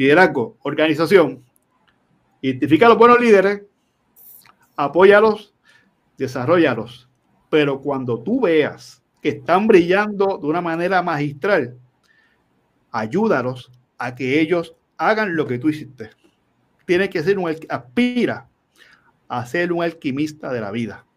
liderazgo, organización. Identifica a los buenos líderes, apóyalos, desarrollalos. Pero cuando tú veas que están brillando de una manera magistral, ayúdalos a que ellos hagan lo que tú hiciste. Tienes que ser un aspira a ser un alquimista de la vida.